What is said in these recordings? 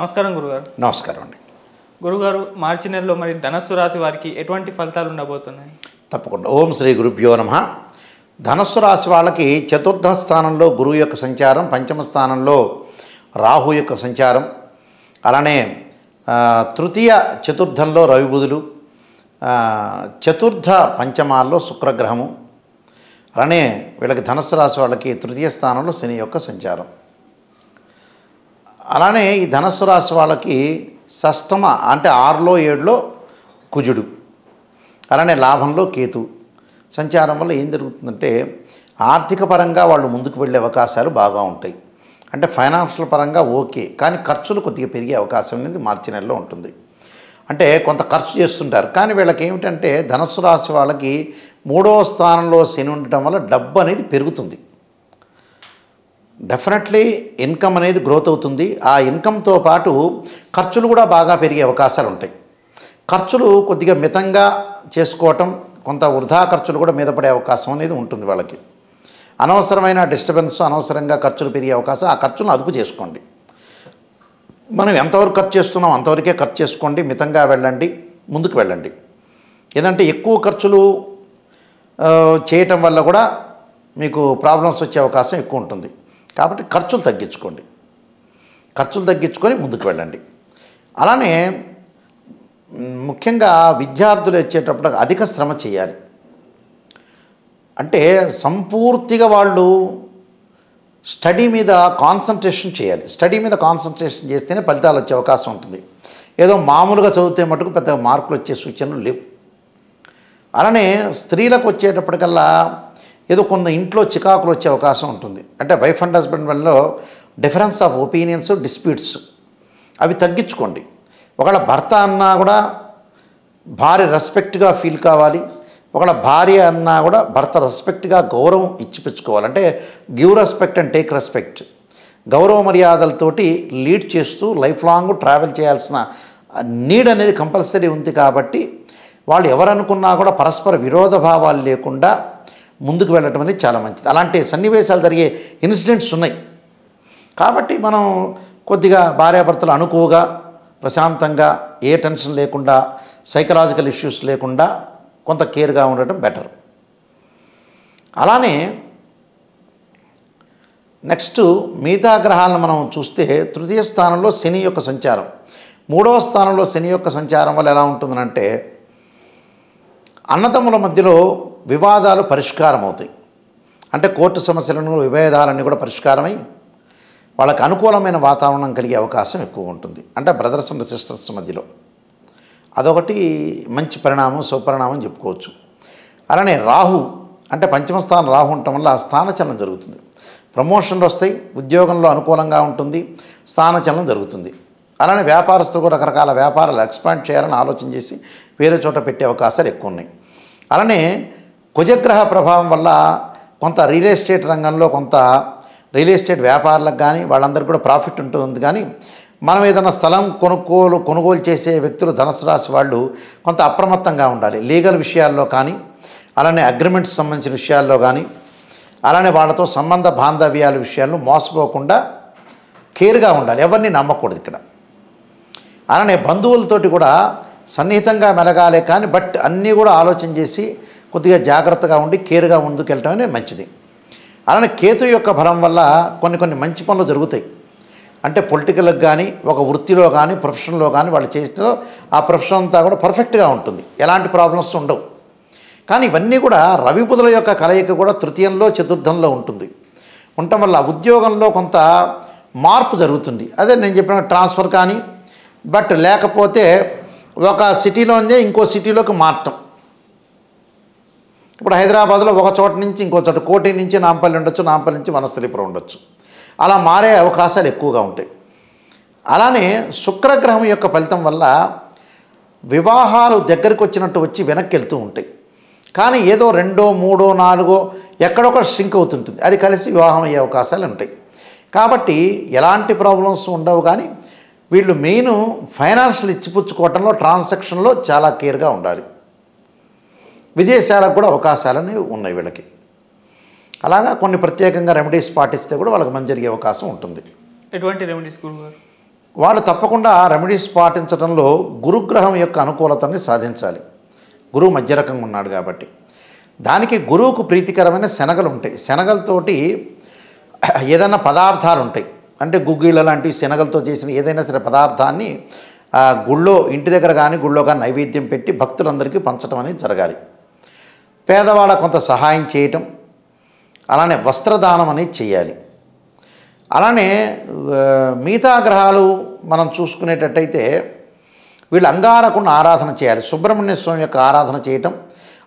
నమస్కారం గురుగారు నమస్కారం అండి గురుగారు మార్చి నెలలో మరి ధనస్సు రాశి వారికి ఎటువంటి ఫలితాలు ఉండబోతున్నాయి తప్పకుండా ఓం శ్రీ గురుభ్యో నమ ధనస్సు రాశి వాళ్ళకి చతుర్థ స్థానంలో గురువు యొక్క సంచారం పంచమ స్థానంలో రాహు యొక్క సంచారం అలానే తృతీయ చతుర్థంలో రవిబుధులు చతుర్థ పంచమాల్లో శుక్రగ్రహము అలానే వీళ్ళకి ధనస్సు రాశి వాళ్ళకి తృతీయ స్థానంలో శని యొక్క సంచారం అలానే ఈ ధనస్సు రాశి వాళ్ళకి సష్టమ అంటే ఆరులో ఏడులో కుజుడు అలానే లాభంలో కేతు సంచారం వల్ల ఏం జరుగుతుందంటే ఆర్థిక పరంగా వాళ్ళు ముందుకు వెళ్ళే అవకాశాలు బాగా ఉంటాయి అంటే ఫైనాన్షియల్ పరంగా ఓకే కానీ ఖర్చులు కొద్దిగా పెరిగే అవకాశం అనేది మార్చి నెలలో ఉంటుంది అంటే కొంత ఖర్చు చేస్తుంటారు కానీ వీళ్ళకి ఏమిటంటే ధనస్సు రాశి వాళ్ళకి మూడవ స్థానంలో శని ఉండటం వల్ల డబ్బు అనేది పెరుగుతుంది డెఫినెట్లీ ఇన్కమ్ అనేది గ్రోత్ అవుతుంది ఆ ఇన్కమ్తో పాటు ఖర్చులు కూడా బాగా పెరిగే అవకాశాలు ఉంటాయి ఖర్చులు కొద్దిగా మితంగా చేసుకోవటం కొంత వృధా ఖర్చులు కూడా మీద పడే అవకాశం అనేది ఉంటుంది వాళ్ళకి అనవసరమైన డిస్టర్బెన్స్ అనవసరంగా ఖర్చులు పెరిగే అవకాశం ఆ ఖర్చులను అదుపు చేసుకోండి మనం ఎంతవరకు ఖర్చు చేస్తున్నాం అంతవరకే ఖర్చు చేసుకోండి మితంగా వెళ్ళండి ముందుకు వెళ్ళండి ఏదంటే ఎక్కువ ఖర్చులు చేయటం వల్ల కూడా మీకు ప్రాబ్లమ్స్ వచ్చే అవకాశం ఎక్కువ ఉంటుంది కాబట్టి ఖర్చులు తగ్గించుకోండి ఖర్చులు తగ్గించుకొని ముందుకు వెళ్ళండి అలానే ముఖ్యంగా విద్యార్థులు వచ్చేటప్పుడు అధిక శ్రమ చేయాలి అంటే సంపూర్తిగా వాళ్ళు స్టడీ మీద కాన్సన్ట్రేషన్ చేయాలి స్టడీ మీద కాన్సన్ట్రేషన్ చేస్తేనే ఫలితాలు వచ్చే అవకాశం ఉంటుంది ఏదో మామూలుగా చదివితే మటుకు పెద్ద మార్కులు వచ్చే సూచనలు లేవు అలానే స్త్రీలకు వచ్చేటప్పటికల్లా ఏదో కొంత ఇంట్లో చికాకులు వచ్చే అవకాశం ఉంటుంది అంటే వైఫ్ అండ్ హస్బెండ్ వల్ల డిఫరెన్స్ ఆఫ్ ఒపీనియన్స్ డిస్ప్యూట్స్ అవి తగ్గించుకోండి ఒకవేళ భర్త అన్నా కూడా భార్య రెస్పెక్ట్గా ఫీల్ కావాలి ఒకవేళ భార్య అన్నా కూడా భర్త రెస్పెక్ట్గా గౌరవం ఇచ్చిపించుకోవాలంటే అంటే give respect and take respect గౌరవ మర్యాదలతోటి లీడ్ చేస్తూ లైఫ్ లాంగ్ ట్రావెల్ చేయాల్సిన నీడ్ అనేది కంపల్సరీ ఉంది కాబట్టి వాళ్ళు ఎవరనుకున్నా కూడా పరస్పర విరోధ భావాలు లేకుండా ముందుకు వెళ్ళటం అనేది చాలా మంచిది అలాంటి సన్నివేశాలు జరిగే ఇన్సిడెంట్స్ ఉన్నాయి కాబట్టి మనం కొద్దిగా భార్యాభర్తలు అనుకువగా ప్రశాంతంగా ఏ టెన్షన్ లేకుండా సైకలాజికల్ ఇష్యూస్ లేకుండా కొంత కేర్గా ఉండటం బెటర్ అలానే నెక్స్ట్ మిగతా గ్రహాలను మనం చూస్తే తృతీయ స్థానంలో శని యొక్క సంచారం మూడవ స్థానంలో శని యొక్క సంచారం వల్ల ఎలా ఉంటుందంటే అన్నదమ్ముల మధ్యలో వివాదాలు పరిష్కారం అవుతాయి అంటే కోర్టు సమస్యలను విభేదాలన్నీ కూడా పరిష్కారమై వాళ్ళకు అనుకూలమైన వాతావరణం కలిగే అవకాశం ఎక్కువ ఉంటుంది అంటే బ్రదర్స్ అండ్ సిస్టర్స్ మధ్యలో అదొకటి మంచి పరిణామం సుపరిణామం చెప్పుకోవచ్చు అలానే రాహు అంటే పంచమ స్థానం రాహు ఉండటం వల్ల స్థానచలనం జరుగుతుంది ప్రమోషన్లు వస్తాయి ఉద్యోగంలో అనుకూలంగా ఉంటుంది స్థానచలనం జరుగుతుంది అలానే వ్యాపారస్తులు కూడా రకరకాల వ్యాపారాలు ఎక్స్పాండ్ చేయాలని ఆలోచన చేసి వేరే చోట పెట్టే అవకాశాలు ఎక్కువ ఉన్నాయి అలానే కుజగ్రహ ప్రభావం వల్ల కొంత రియల్ ఎస్టేట్ రంగంలో కొంత రియల్ ఎస్టేట్ వ్యాపారులకు కానీ వాళ్ళందరికీ కూడా ప్రాఫిట్ ఉంటుంది కానీ మనం ఏదైనా స్థలం కొనుగోలు కొనుగోలు చేసే వ్యక్తులు ధనసు రాసి వాళ్ళు కొంత అప్రమత్తంగా ఉండాలి లీగల్ విషయాల్లో కానీ అలానే అగ్రిమెంట్స్ సంబంధించిన విషయాల్లో కానీ అలానే వాళ్ళతో సంబంధ బాంధవ్యాల విషయాల్లో మోసపోకుండా కేర్గా ఉండాలి ఎవరిని నమ్మకూడదు ఇక్కడ అలానే బంధువులతోటి కూడా సన్నిహితంగా మెలగాలి కానీ బట్ అన్నీ కూడా ఆలోచన చేసి కొద్దిగా జాగ్రత్తగా ఉండి కేర్గా అనేది మంచిది అలానే కేతు యొక్క బలం వల్ల కొన్ని కొన్ని మంచి పనులు జరుగుతాయి అంటే పొలిటికల్కి కానీ ఒక వృత్తిలో కానీ ప్రొఫెషన్లో కానీ వాళ్ళు చేసిన ఆ ప్రొఫెషన్ అంతా కూడా పర్ఫెక్ట్గా ఉంటుంది ఎలాంటి ప్రాబ్లమ్స్ ఉండవు కానీ ఇవన్నీ కూడా రవి బుధుల యొక్క కలయిక కూడా తృతీయంలో చతుర్థంలో ఉంటుంది ఉండటం వల్ల ఉద్యోగంలో కొంత మార్పు జరుగుతుంది అదే నేను చెప్పిన ట్రాన్స్ఫర్ కానీ బట్ లేకపోతే ఒక సిటీలోనే ఇంకో సిటీలోకి మార్చడం ఇప్పుడు హైదరాబాద్లో ఒక చోట నుంచి ఇంకో చోట కోటి నుంచి నాంపల్లి ఉండొచ్చు నాంపల్లి నుంచి వనస్థలిపురం ఉండొచ్చు అలా మారే అవకాశాలు ఎక్కువగా ఉంటాయి అలానే శుక్రగ్రహం యొక్క ఫలితం వల్ల వివాహాలు దగ్గరికి వచ్చినట్టు వచ్చి వెనక్కి వెళ్తూ ఉంటాయి కానీ ఏదో రెండో మూడో నాలుగో ఎక్కడొక షింక్ అవుతుంటుంది అది కలిసి వివాహం అయ్యే అవకాశాలు ఉంటాయి కాబట్టి ఎలాంటి ప్రాబ్లమ్స్ ఉండవు కానీ వీళ్ళు మెయిన్ ఫైనాన్షియల్ ఇచ్చిపుచ్చుకోవటంలో ట్రాన్సాక్షన్లో చాలా కేర్గా ఉండాలి విదేశాలకు కూడా అవకాశాలని ఉన్నాయి వీళ్ళకి అలాగా కొన్ని ప్రత్యేకంగా రెమెడీస్ పాటిస్తే కూడా వాళ్ళకి మంచి జరిగే అవకాశం ఉంటుంది ఎటువంటి రెమెడీస్ వాళ్ళు తప్పకుండా రెమెడీస్ పాటించడంలో గురుగ్రహం యొక్క అనుకూలతని సాధించాలి గురువు మధ్యరకంగా ఉన్నాడు కాబట్టి దానికి గురువుకు ప్రీతికరమైన శనగలు ఉంటాయి శనగలతోటి ఏదైనా పదార్థాలు ఉంటాయి అంటే గుగ్గిళ్ళ లాంటివి శనగలతో చేసిన ఏదైనా సరే పదార్థాన్ని గుళ్ళో ఇంటి దగ్గర కానీ గుళ్ళో కానీ నైవేద్యం పెట్టి భక్తులందరికీ పంచడం అనేది జరగాలి పేదవాడ కొంత సహాయం చేయటం అలానే వస్త్రదానం అనేది చేయాలి అలానే మిగతా గ్రహాలు మనం చూసుకునేటట్టయితే వీళ్ళు అంగారకుండా ఆరాధన చేయాలి సుబ్రహ్మణ్య స్వామి యొక్క ఆరాధన చేయటం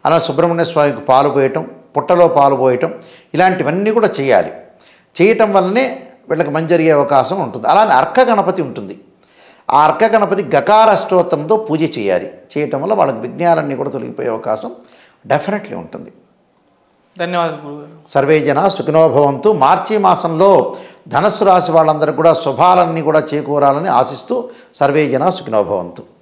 అలా సుబ్రహ్మణ్య స్వామికి పాలు పోయటం పుట్టలో పాలు పోయటం ఇలాంటివన్నీ కూడా చేయాలి చేయటం వల్లనే వీళ్ళకి మంచి జరిగే అవకాశం ఉంటుంది అలానే అర్క గణపతి ఉంటుంది ఆ అర్క గణపతి గకార అష్టోత్తంతో పూజ చేయాలి చేయటం వల్ల వాళ్ళకి విజ్ఞానాన్ని కూడా తొలగిపోయే అవకాశం డెఫినెట్లీ ఉంటుంది ధన్యవాదాలు సర్వే జన సుఖినోభవంతు మార్చి మాసంలో ధనస్సు రాశి వాళ్ళందరూ కూడా శుభాలన్నీ కూడా చేకూరాలని ఆశిస్తూ సర్వే జన సుఖినోభవంతు